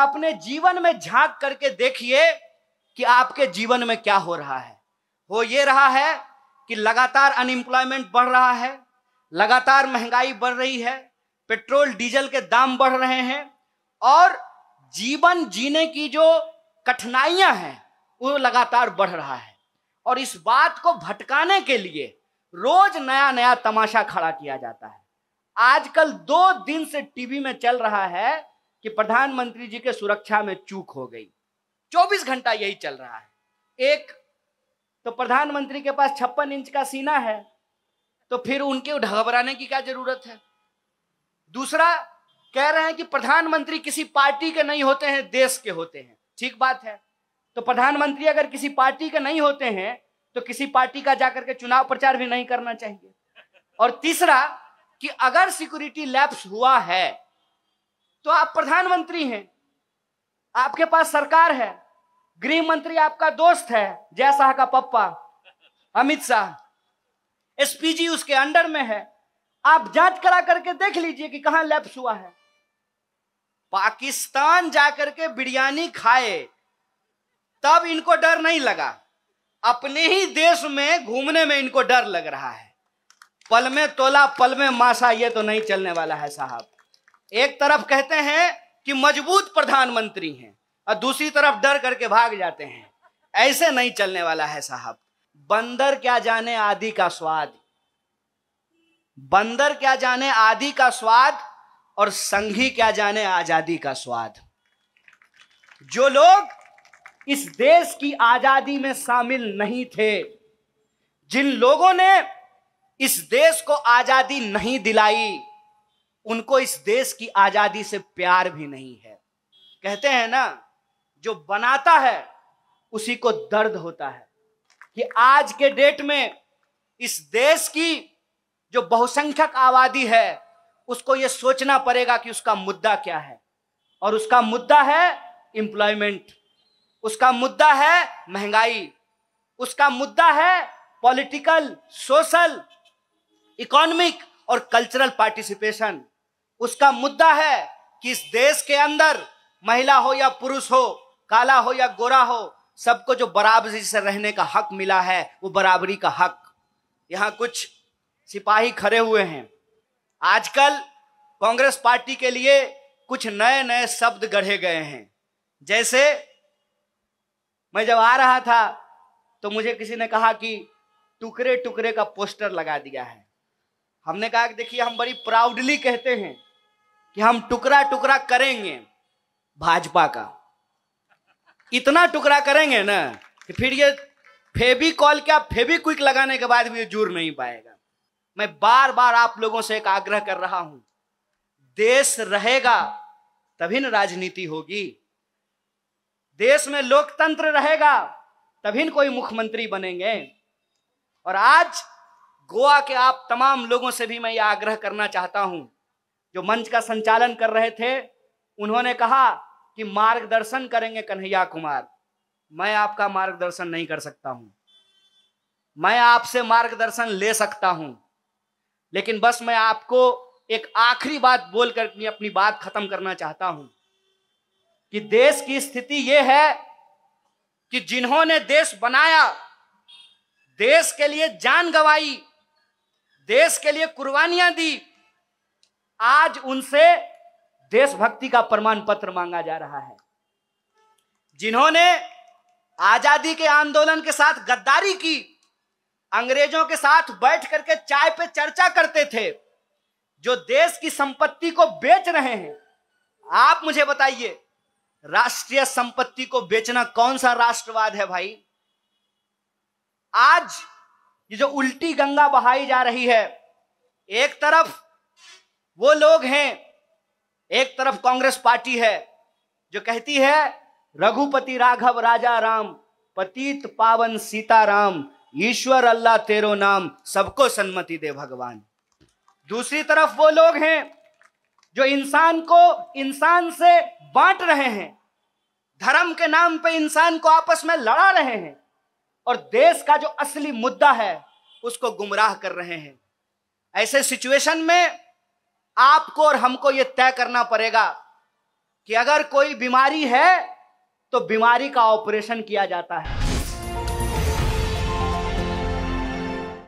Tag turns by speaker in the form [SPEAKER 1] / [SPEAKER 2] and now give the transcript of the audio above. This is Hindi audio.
[SPEAKER 1] अपने जीवन में झांक करके देखिए कि आपके जीवन में क्या हो रहा है वो ये रहा है कि लगातार अनएम्प्लॉयमेंट बढ़ रहा है लगातार महंगाई बढ़ रही है पेट्रोल डीजल के दाम बढ़ रहे हैं और जीवन जीने की जो कठिनाइयां हैं वो लगातार बढ़ रहा है और इस बात को भटकाने के लिए रोज नया नया तमाशा खड़ा किया जाता है आजकल दो दिन से टीवी में चल रहा है कि प्रधानमंत्री जी के सुरक्षा में चूक हो गई 24 घंटा यही चल रहा है एक तो प्रधानमंत्री के पास छप्पन इंच का सीना है तो फिर उनके घबराने की क्या जरूरत है दूसरा कह रहे हैं कि प्रधानमंत्री किसी पार्टी के नहीं होते हैं देश के होते हैं ठीक बात है तो प्रधानमंत्री अगर किसी पार्टी के नहीं होते हैं तो किसी पार्टी का जाकर के चुनाव प्रचार भी नहीं करना चाहिए और तीसरा कि अगर सिक्योरिटी लैप्स हुआ है तो आप प्रधानमंत्री हैं आपके पास सरकार है गृह मंत्री आपका दोस्त है जय शाह का पप्पा अमित शाह एसपीजी उसके अंडर में है आप जांच करा करके देख लीजिए कि कहां लैप्स हुआ है पाकिस्तान जाकर के बिरयानी खाए तब इनको डर नहीं लगा अपने ही देश में घूमने में इनको डर लग रहा है पल में तोला पल में मासा ये तो नहीं चलने वाला है साहब एक तरफ कहते हैं कि मजबूत प्रधानमंत्री हैं और दूसरी तरफ डर करके भाग जाते हैं ऐसे नहीं चलने वाला है साहब बंदर क्या जाने आदि का स्वाद बंदर क्या जाने आदि का स्वाद और संघी क्या जाने आजादी का स्वाद जो लोग इस देश की आजादी में शामिल नहीं थे जिन लोगों ने इस देश को आजादी नहीं दिलाई उनको इस देश की आजादी से प्यार भी नहीं है कहते हैं ना जो बनाता है उसी को दर्द होता है कि आज के डेट में इस देश की जो बहुसंख्यक आबादी है उसको यह सोचना पड़ेगा कि उसका मुद्दा क्या है और उसका मुद्दा है एम्प्लॉयमेंट उसका मुद्दा है महंगाई उसका मुद्दा है पॉलिटिकल सोशल इकोनॉमिक और कल्चरल पार्टिसिपेशन उसका मुद्दा है कि इस देश के अंदर महिला हो या पुरुष हो काला हो या गोरा हो सबको जो बराबरी से रहने का हक मिला है वो बराबरी का हक यहाँ कुछ सिपाही खड़े हुए हैं आजकल कांग्रेस पार्टी के लिए कुछ नए नए शब्द गढ़े गए हैं जैसे मैं जब आ रहा था तो मुझे किसी ने कहा कि टुकड़े टुकड़े का पोस्टर लगा दिया है हमने कहा कि देखिए हम बड़ी प्राउडली कहते हैं कि हम टुकड़ा टुकड़ा करेंगे भाजपा का इतना टुकड़ा करेंगे ना कि फिर ये फेबी कॉल क्या फेबी क्विक लगाने के बाद भी ये जुड़ नहीं पाएगा मैं बार बार आप लोगों से एक आग्रह कर रहा हूं देश रहेगा तभी न राजनीति होगी देश में लोकतंत्र रहेगा तभी न कोई मुख्यमंत्री बनेंगे और आज गोवा के आप तमाम लोगों से भी मैं ये आग्रह करना चाहता हूं जो मंच का संचालन कर रहे थे उन्होंने कहा कि मार्गदर्शन करेंगे कन्हैया कुमार मैं आपका मार्गदर्शन नहीं कर सकता हूं मैं आपसे मार्गदर्शन ले सकता हूं लेकिन बस मैं आपको एक आखिरी बात बोलकर अपनी बात खत्म करना चाहता हूं कि देश की स्थिति यह है कि जिन्होंने देश बनाया देश के लिए जान गवाई देश के लिए कुर्बानियां दी आज उनसे देशभक्ति का प्रमाण पत्र मांगा जा रहा है जिन्होंने आजादी के आंदोलन के साथ गद्दारी की अंग्रेजों के साथ बैठ करके चाय पे चर्चा करते थे जो देश की संपत्ति को बेच रहे हैं आप मुझे बताइए राष्ट्रीय संपत्ति को बेचना कौन सा राष्ट्रवाद है भाई आज ये जो उल्टी गंगा बहाई जा रही है एक तरफ वो लोग हैं एक तरफ कांग्रेस पार्टी है जो कहती है रघुपति राघव राजा राम पतित पावन सीताराम ईश्वर अल्लाह तेरो नाम सबको सन्मति दे भगवान दूसरी तरफ वो लोग हैं जो इंसान को इंसान से बांट रहे हैं धर्म के नाम पे इंसान को आपस में लड़ा रहे हैं और देश का जो असली मुद्दा है उसको गुमराह कर रहे हैं ऐसे सिचुएशन में आपको और हमको यह तय करना पड़ेगा कि अगर कोई बीमारी है तो बीमारी का ऑपरेशन किया जाता है